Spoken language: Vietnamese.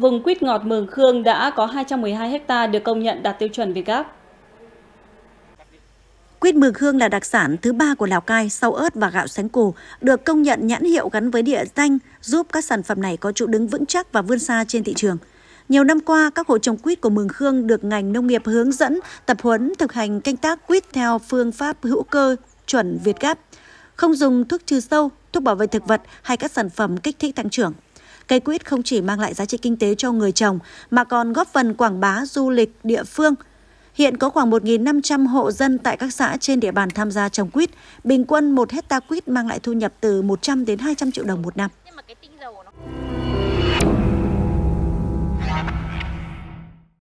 Vùng quýt ngọt Mường Khương đã có 212 ha được công nhận đạt tiêu chuẩn Việt Gáp. Quýt Mường Khương là đặc sản thứ ba của Lào Cai sau ớt và gạo sánh cù, được công nhận nhãn hiệu gắn với địa danh, giúp các sản phẩm này có trụ đứng vững chắc và vươn xa trên thị trường. Nhiều năm qua, các hộ trồng quýt của Mường Khương được ngành nông nghiệp hướng dẫn, tập huấn thực hành canh tác quýt theo phương pháp hữu cơ chuẩn Việt Gáp, không dùng thuốc trừ sâu, thuốc bảo vệ thực vật hay các sản phẩm kích thích tăng trưởng. Cây quýt không chỉ mang lại giá trị kinh tế cho người trồng mà còn góp phần quảng bá du lịch địa phương. Hiện có khoảng 1.500 hộ dân tại các xã trên địa bàn tham gia trồng quýt. Bình quân 1 hecta quýt mang lại thu nhập từ 100 đến 200 triệu đồng một năm.